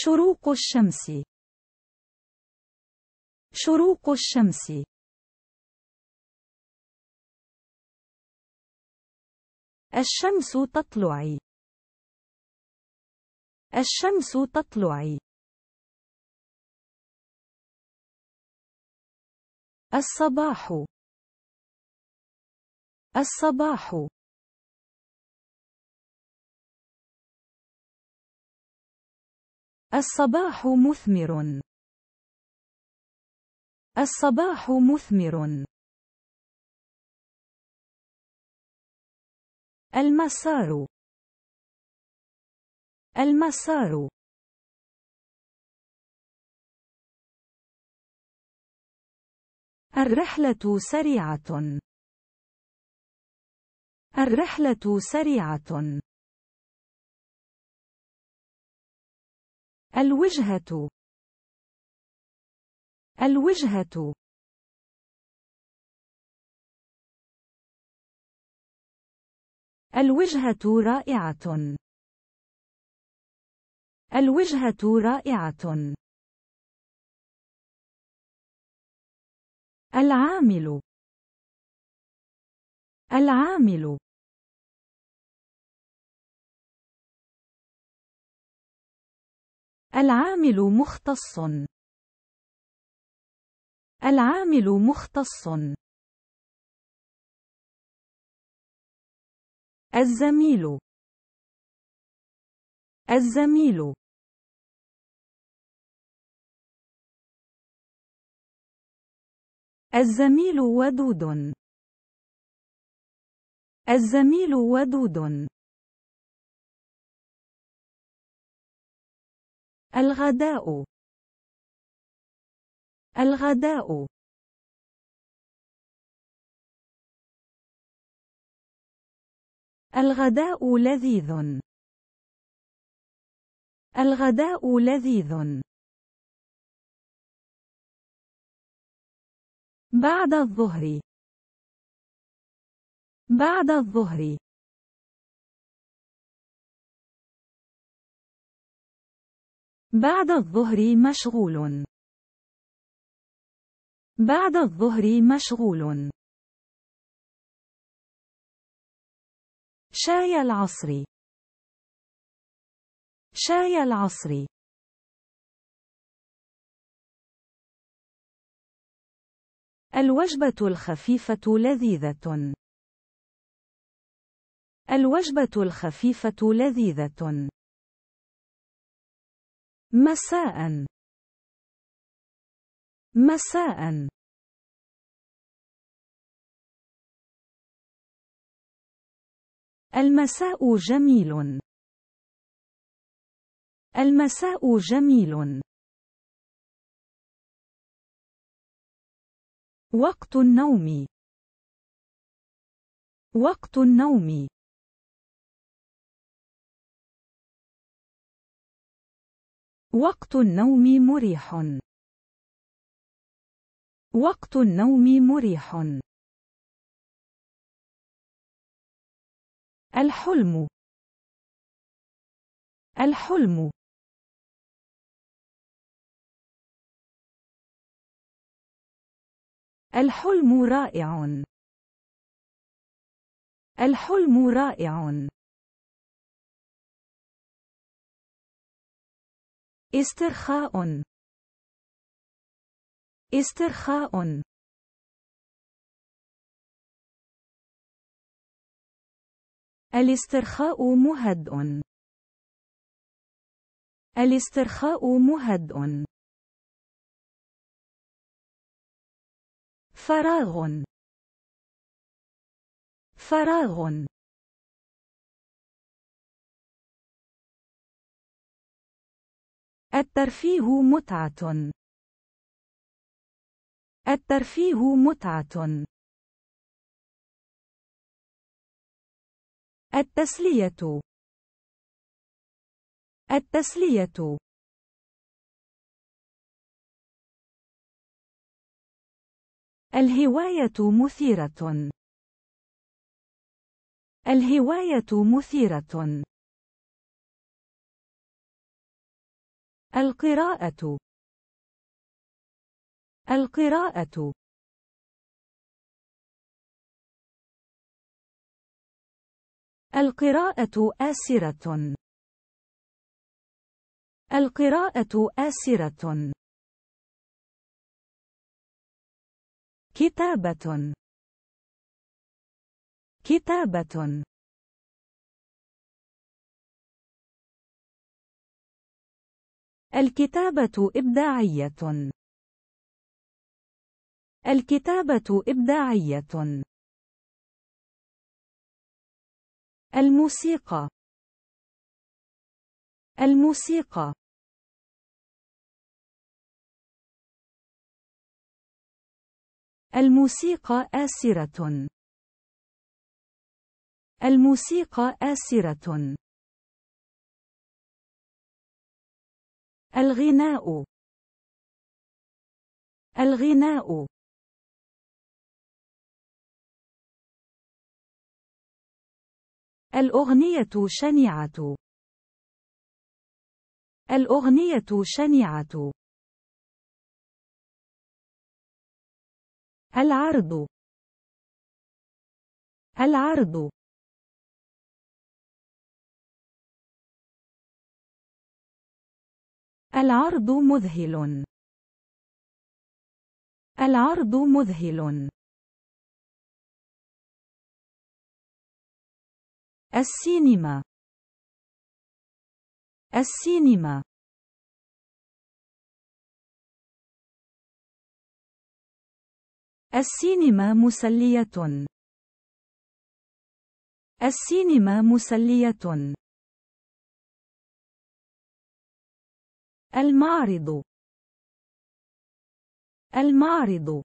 شروق الشمس شروق الشمس الشمس تطلع الشمس تطلع الصباح الصباح الصباح مثمر الصباح مثمر المسار المسار الرحلة سريعة الرحلة سريعة الوجهة الوجهة الوجهة رائعة الوجهة رائعة العامل العامل العامل مختص العامل مختص الزميل الزميل الزميل ودود الزميل ودود الغداء الغداء الغداء لذيذ الغداء لذيذ بعد الظهر بعد الظهر بعد الظهر مشغول بعد الظهر مشغول شاي العصر شاي العصر الوجبة الخفيفة لذيذة الوجبة الخفيفة لذيذة مساء مساء المساء جميل المساء جميل وقت النوم وقت النوم وقت النوم مريح وقت النوم مريح الحلم الحلم الحلم رائع الحلم رائع استرخاء استرخاء الاسترخاء مهدئ الاسترخاء مهدئ فراغ فراغ الترفيه متعة. الترفيه متعة. التسلية. التسلية. الهواية مثيرة. الهواية مثيرة. القراءة القراءة القراءة آسرة القراءة آسرة كتابة كتابة الكتابة إبداعية. الكتابة إبداعية. الموسيقى. الموسيقى. الموسيقى آسرة. الموسيقى آسرة. الغناء الغناء الأغنية شنيعة الأغنية شنيعة العرض العرض العرض مذهل العرض مذهل السينما السينما السينما مسلية السينما مسلية المعرض المعرض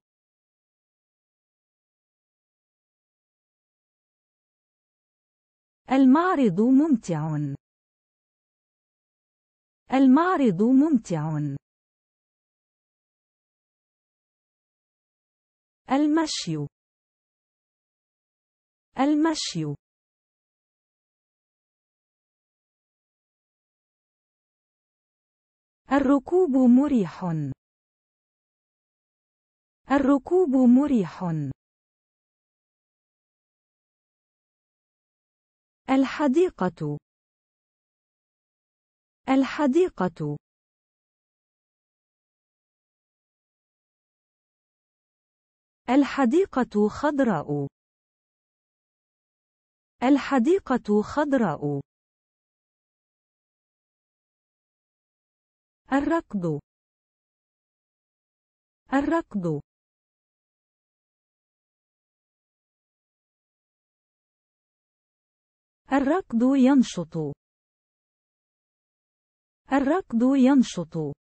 المعرض ممتع المعرض ممتع المشي المشي الركوب مريح الركوب مريح الحديقة الحديقة الحديقة خضراء الحديقة خضراء الركض الركض الركض ينشط الركض ينشط